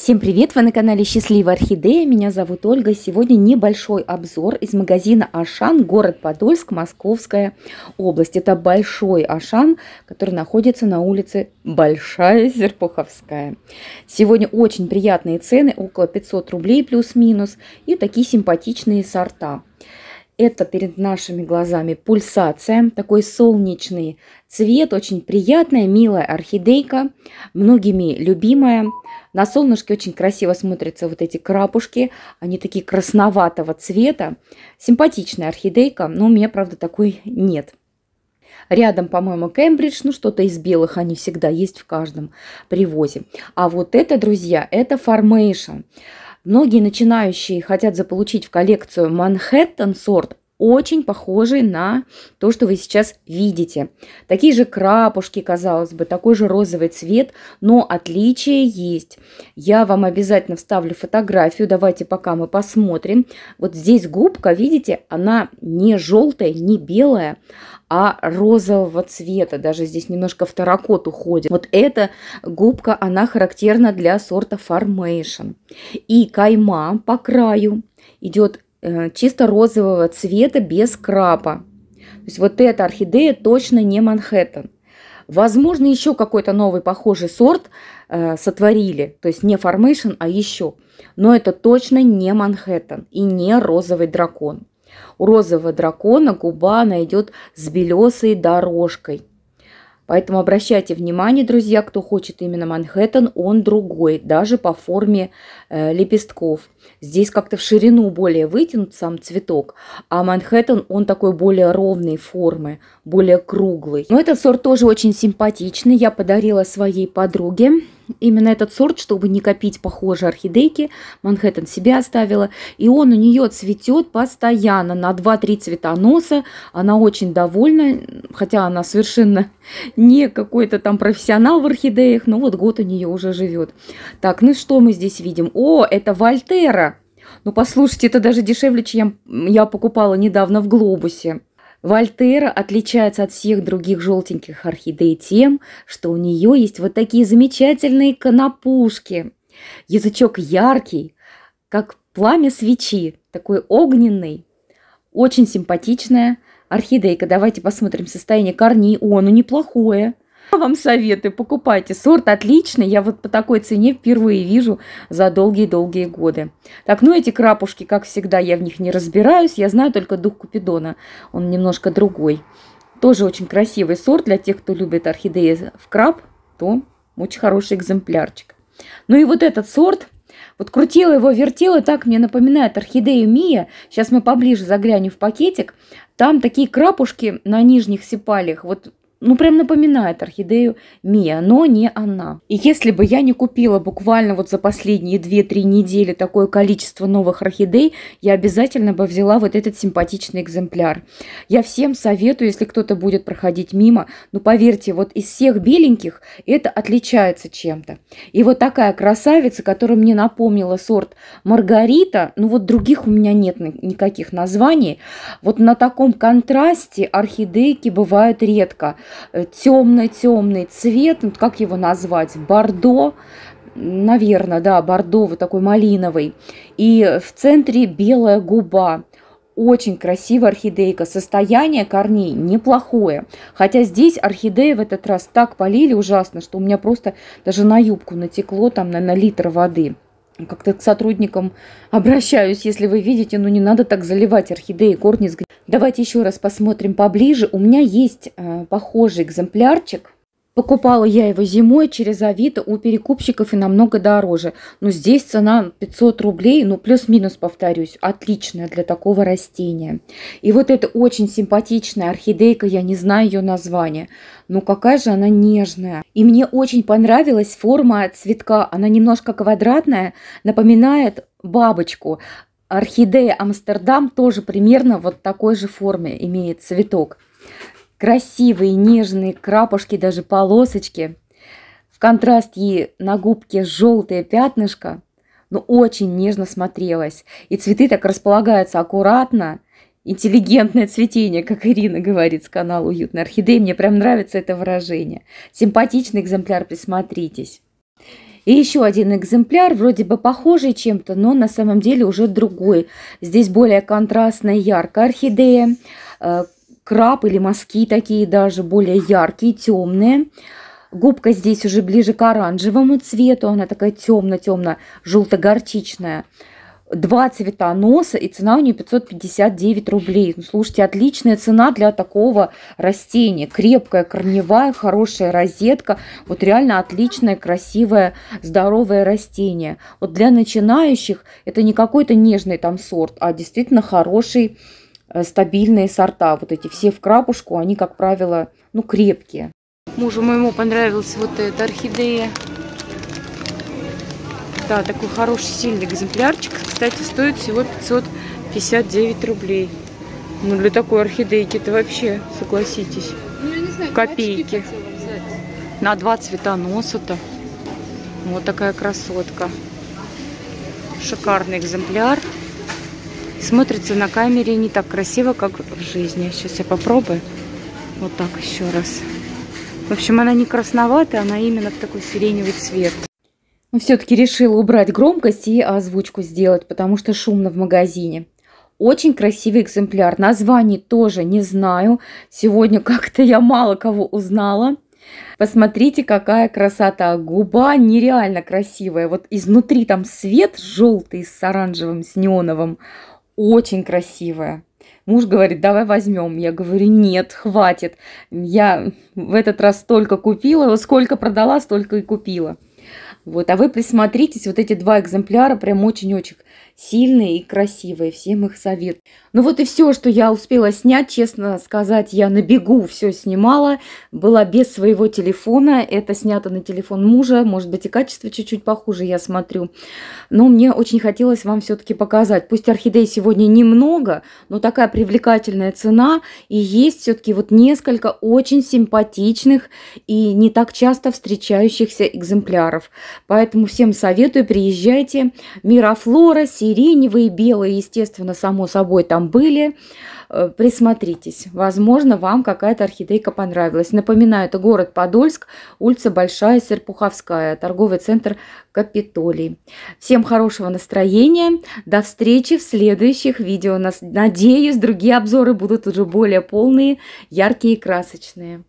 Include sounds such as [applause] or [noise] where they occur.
Всем привет! Вы на канале Счастливая Орхидея. Меня зовут Ольга. Сегодня небольшой обзор из магазина Ашан, город Подольск, Московская область. Это большой Ашан, который находится на улице Большая Серпуховская. Сегодня очень приятные цены, около 500 рублей плюс-минус, и такие симпатичные сорта. Это перед нашими глазами пульсация, такой солнечный цвет, очень приятная, милая орхидейка, многими любимая. На солнышке очень красиво смотрятся вот эти крапушки, они такие красноватого цвета. Симпатичная орхидейка, но у меня, правда, такой нет. Рядом, по-моему, Кембридж, ну что-то из белых, они всегда есть в каждом привозе. А вот это, друзья, это Formation. Многие начинающие хотят заполучить в коллекцию Манхэттен сорт, очень похожий на то, что вы сейчас видите. Такие же крапушки, казалось бы, такой же розовый цвет, но отличие есть. Я вам обязательно вставлю фотографию, давайте пока мы посмотрим. Вот здесь губка, видите, она не желтая, не белая, а розового цвета. Даже здесь немножко в таракот уходит. Вот эта губка, она характерна для сорта Formation. И кайма по краю идет Э, чисто розового цвета без крапа. То есть вот эта орхидея точно не Манхэттен. Возможно, еще какой-то новый похожий сорт э, сотворили. То есть не Формейшн, а еще. Но это точно не Манхэттен и не розовый дракон. У розового дракона губа найдет с белесой дорожкой. Поэтому обращайте внимание, друзья, кто хочет именно Манхэттен, он другой, даже по форме э, лепестков. Здесь как-то в ширину более вытянут сам цветок, а Манхэттен, он такой более ровной формы, более круглый. Но этот сорт тоже очень симпатичный, я подарила своей подруге именно этот сорт, чтобы не копить похожие орхидейки. Манхэттен себе оставила. И он у нее цветет постоянно на 2-3 цветоноса, Она очень довольна, хотя она совершенно [laughs] не какой-то там профессионал в орхидеях, но вот год у нее уже живет. Так, ну что мы здесь видим? О, это Вольтера. Ну, послушайте, это даже дешевле, чем я покупала недавно в Глобусе. Вольтера отличается от всех других желтеньких орхидей тем, что у нее есть вот такие замечательные конопушки. Язычок яркий, как пламя свечи, такой огненный, очень симпатичная орхидейка. Давайте посмотрим состояние корней. О, оно неплохое. [laughs] Вам советы, покупайте. Сорт отличный, я вот по такой цене впервые вижу за долгие-долгие годы. Так, ну эти крапушки, как всегда, я в них не разбираюсь, я знаю только дух Купидона, он немножко другой. Тоже очень красивый сорт для тех, кто любит орхидеи в краб, то очень хороший экземплярчик. Ну и вот этот сорт, вот крутила его, вертела, так мне напоминает орхидею Мия. Сейчас мы поближе заглянем в пакетик. Там такие крапушки на нижних сипалях, вот ну, прям напоминает орхидею Мия, но не она. И если бы я не купила буквально вот за последние 2-3 недели такое количество новых орхидей, я обязательно бы взяла вот этот симпатичный экземпляр. Я всем советую, если кто-то будет проходить мимо, ну, поверьте, вот из всех беленьких это отличается чем-то. И вот такая красавица, которая мне напомнила сорт Маргарита, ну, вот других у меня нет никаких названий, вот на таком контрасте орхидейки бывают редко – Э, темно-темный цвет, ну, как его назвать, бордо, наверное, да, бордовый, такой малиновый. И в центре белая губа. Очень красивая орхидейка. Состояние корней неплохое. Хотя здесь орхидеи в этот раз так полили ужасно, что у меня просто даже на юбку натекло там на, на литр воды как-то к сотрудникам обращаюсь, если вы видите, ну не надо так заливать орхидеи, корни. Давайте еще раз посмотрим поближе. У меня есть э, похожий экземплярчик Покупала я его зимой через Авито у перекупщиков и намного дороже. Но здесь цена 500 рублей, ну плюс-минус, повторюсь, отличная для такого растения. И вот эта очень симпатичная орхидейка, я не знаю ее название. Но какая же она нежная. И мне очень понравилась форма цветка. Она немножко квадратная, напоминает бабочку. Орхидея Амстердам тоже примерно вот такой же форме имеет цветок красивые, нежные крапушки, даже полосочки. В контраст ей на губке желтое пятнышко, но ну, очень нежно смотрелось. И цветы так располагаются аккуратно, интеллигентное цветение, как Ирина говорит с канала «Уютная орхидея». Мне прям нравится это выражение. Симпатичный экземпляр, присмотритесь. И еще один экземпляр, вроде бы похожий чем-то, но на самом деле уже другой. Здесь более контрастная, яркая орхидея, э, краб или мазки такие даже более яркие, темные. Губка здесь уже ближе к оранжевому цвету, она такая темно-темно-желто-горчичная. Два цвета носа и цена у нее 559 рублей. Ну, слушайте, отличная цена для такого растения. Крепкая, корневая, хорошая розетка. Вот реально отличное, красивое, здоровое растение. Вот для начинающих это не какой-то нежный там сорт, а действительно хороший Э, стабильные сорта. Вот эти все в крапушку, они, как правило, ну, крепкие. Мужу моему понравилась вот эта орхидея. Да, такой хороший, сильный экземплярчик. Кстати, стоит всего 559 рублей. Ну, для такой орхидейки это вообще, согласитесь, ну, я не знаю, копейки. На два цвета носа-то. Вот такая красотка. Шикарный экземпляр. Смотрится на камере не так красиво, как в жизни. Сейчас я попробую. Вот так еще раз. В общем, она не красноватая, она именно в такой сиреневый цвет. Но ну, все-таки решила убрать громкость и озвучку сделать, потому что шумно в магазине. Очень красивый экземпляр. Название тоже не знаю. Сегодня как-то я мало кого узнала. Посмотрите, какая красота. Губа нереально красивая. Вот изнутри там свет желтый с оранжевым, с неоновым очень красивая. Муж говорит, давай возьмем. Я говорю, нет, хватит. Я в этот раз столько купила, сколько продала, столько и купила. Вот, а вы присмотритесь, вот эти два экземпляра прям очень-очень сильные и красивые. Всем их совет. Ну вот и все, что я успела снять. Честно сказать, я на бегу все снимала. Была без своего телефона. Это снято на телефон мужа. Может быть и качество чуть-чуть похуже, я смотрю. Но мне очень хотелось вам все-таки показать. Пусть орхидей сегодня немного, но такая привлекательная цена. И есть все-таки вот несколько очень симпатичных и не так часто встречающихся экземпляров. Поэтому всем советую, приезжайте. Мирафлора сиреневые, белые, естественно, само собой там были. Э, присмотритесь, возможно, вам какая-то орхидейка понравилась. Напоминаю, это город Подольск, улица Большая Серпуховская, торговый центр Капитолий. Всем хорошего настроения, до встречи в следующих видео. Надеюсь, другие обзоры будут уже более полные, яркие и красочные.